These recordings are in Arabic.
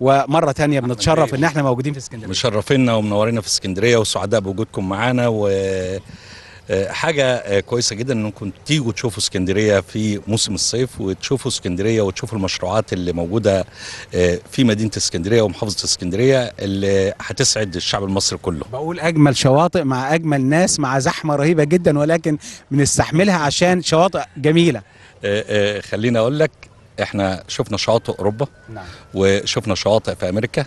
ومره ثانيه بنتشرف ان احنا موجودين في اسكندريه مشرفينا ومنورينا في اسكندريه وسعداء بوجودكم معانا و آه، حاجة آه، كويسة جدا انكم تيجوا تشوفوا اسكندرية في موسم الصيف وتشوفوا اسكندرية وتشوفوا المشروعات اللي موجودة آه، في مدينة اسكندرية ومحافظة اسكندرية اللي هتسعد الشعب المصري كله. بقول أجمل شواطئ مع أجمل ناس مع زحمة رهيبة جدا ولكن بنستحملها عشان شواطئ جميلة. خليني أقول لك احنا شفنا شواطئ اوروبا نعم. وشفنا شواطئ في امريكا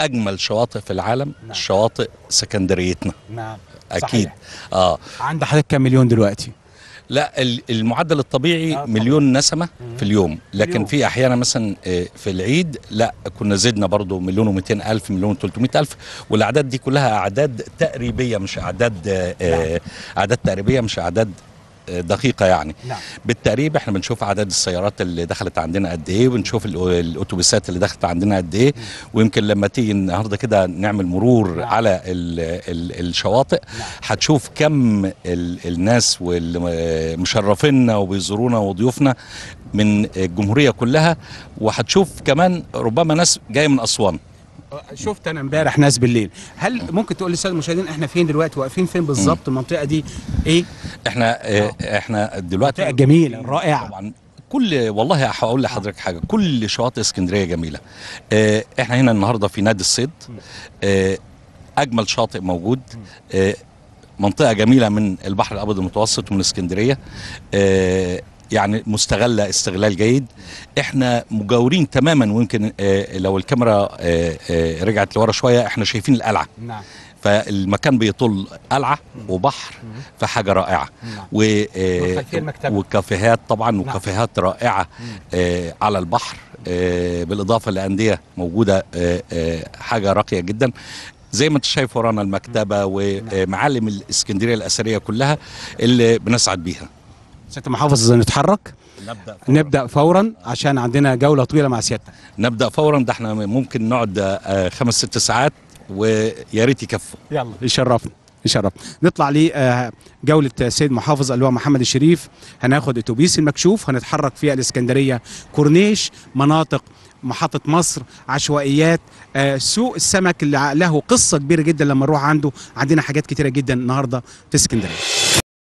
اجمل شواطئ في العالم نعم. شواطئ سكندريتنا نعم اكيد صحيح. اه عند حضرتك كام مليون دلوقتي لا المعدل الطبيعي آه مليون نسمه مم. في اليوم لكن في احيانا مثلا آه، في العيد لا كنا زدنا برضو مليون و الف مليون و الف والاعداد دي كلها اعداد تقريبيه مش اعداد آه، نعم. آه، اعداد تقريبيه مش اعداد دقيقه يعني نعم. بالتقريب احنا بنشوف عدد السيارات اللي دخلت عندنا قد ايه وبنشوف الاتوبيسات اللي دخلت عندنا قد ايه ويمكن لما تيجي النهارده كده نعمل مرور نعم. على الـ الـ الشواطئ نعم. هتشوف نعم. كم الـ الناس واللي مشرفينا وبيزورونا وضيوفنا من الجمهوريه كلها وهتشوف كمان ربما ناس جايه من اسوان شفت انا امبارح ناس بالليل هل ممكن تقول للساده المشاهدين احنا فين دلوقتي واقفين فين بالظبط المنطقه دي ايه احنا إيه، آه. احنا دلوقتي منطقه جميله رائعه طبعا كل والله هقول لحضرتك حاجه كل شواطئ اسكندريه جميله اه احنا هنا النهارده في نادي الصيد اه اجمل شاطئ موجود اه منطقه جميله من البحر الابيض المتوسط ومن اسكندريه اه يعني مستغله استغلال جيد احنا مجاورين تماما ويمكن آه، آه، لو الكاميرا آه، رجعت لورا شويه احنا شايفين القلعه نعم فالمكان بيطل قلعه وبحر فحاجه رائعه نعم. و وكافيهات طبعا نعم. وكافيهات رائعه على البحر بالاضافه لانديه موجوده حاجه راقيه جدا زي ما انت شايف ورانا المكتبه ومعالم نعم. الاسكندريه الاثريه كلها اللي بنسعد بيها سياده المحافظ نتحرك نبدا فورا. نبدا فورا عشان عندنا جوله طويله مع سيادتك نبدا فورا ده احنا ممكن نقعد آه، خمس ست ساعات ويا ريت يكفوا يلا يشرفنا يشرف نطلع لجولة آه، السيد آه، محافظ اللواء محمد الشريف هناخد اتوبيس المكشوف هنتحرك فيها الاسكندرية كورنيش مناطق محطة مصر عشوائيات سوق السمك اللي له قصة كبيرة جدا لما نروح عنده عندنا حاجات كتيرة جدا النهاردة في اسكندرية